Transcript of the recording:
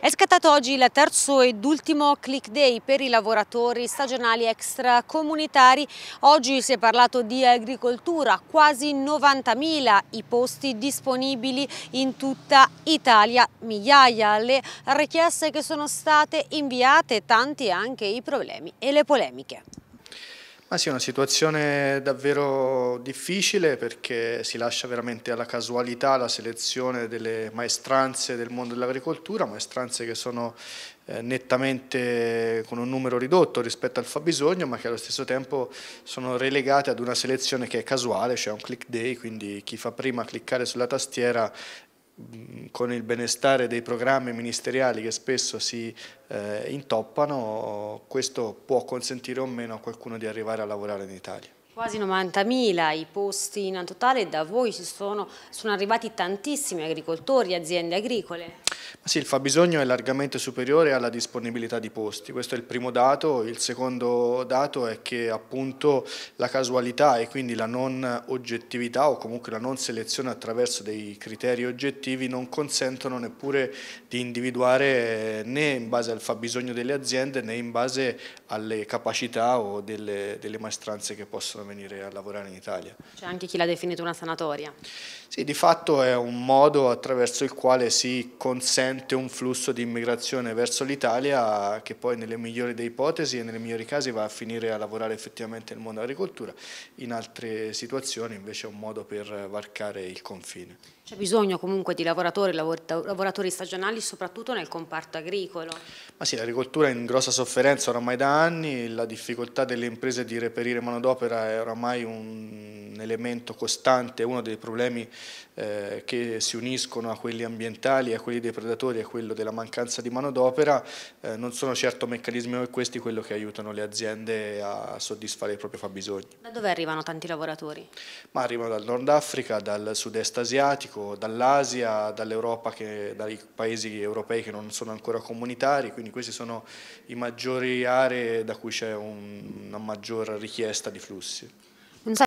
È scattato oggi il terzo ed ultimo click day per i lavoratori stagionali extracomunitari. Oggi si è parlato di agricoltura, quasi 90.000 i posti disponibili in tutta Italia, migliaia le richieste che sono state inviate, tanti anche i problemi e le polemiche. Ma sì, è una situazione davvero difficile perché si lascia veramente alla casualità la selezione delle maestranze del mondo dell'agricoltura, maestranze che sono eh, nettamente con un numero ridotto rispetto al fabbisogno, ma che allo stesso tempo sono relegate ad una selezione che è casuale, cioè un click day, quindi chi fa prima a cliccare sulla tastiera con il benestare dei programmi ministeriali che spesso si eh, intoppano, questo può consentire o meno a qualcuno di arrivare a lavorare in Italia. Quasi 90.000 i posti in totale, da voi ci sono, sono arrivati tantissimi agricoltori, aziende agricole sì, il fabbisogno è largamente superiore alla disponibilità di posti, questo è il primo dato, il secondo dato è che appunto la casualità e quindi la non oggettività o comunque la non selezione attraverso dei criteri oggettivi non consentono neppure di individuare eh, né in base al fabbisogno delle aziende né in base alle capacità o delle, delle maestranze che possono venire a lavorare in Italia. C'è anche chi l'ha definito una sanatoria. Sì, di fatto è un modo attraverso il quale si consente sente un flusso di immigrazione verso l'Italia che poi nelle migliori delle ipotesi e nelle migliori casi va a finire a lavorare effettivamente nel mondo dell'agricoltura, in altre situazioni invece è un modo per varcare il confine. C'è bisogno comunque di lavoratori, lavoratori stagionali soprattutto nel comparto agricolo? Ma sì, l'agricoltura è in grossa sofferenza oramai da anni, la difficoltà delle imprese di reperire manodopera è oramai un elemento costante, uno dei problemi eh, che si uniscono a quelli ambientali, a quelli dei predatori, a quello della mancanza di manodopera, eh, non sono certo meccanismi come questi quello che aiutano le aziende a soddisfare i propri fabbisogni. Da dove arrivano tanti lavoratori? Ma arrivano dal Nord Africa, dal sud-est asiatico, dall'Asia, dall'Europa, dai paesi europei che non sono ancora comunitari, quindi queste sono le maggiori aree da cui c'è un, una maggior richiesta di flussi.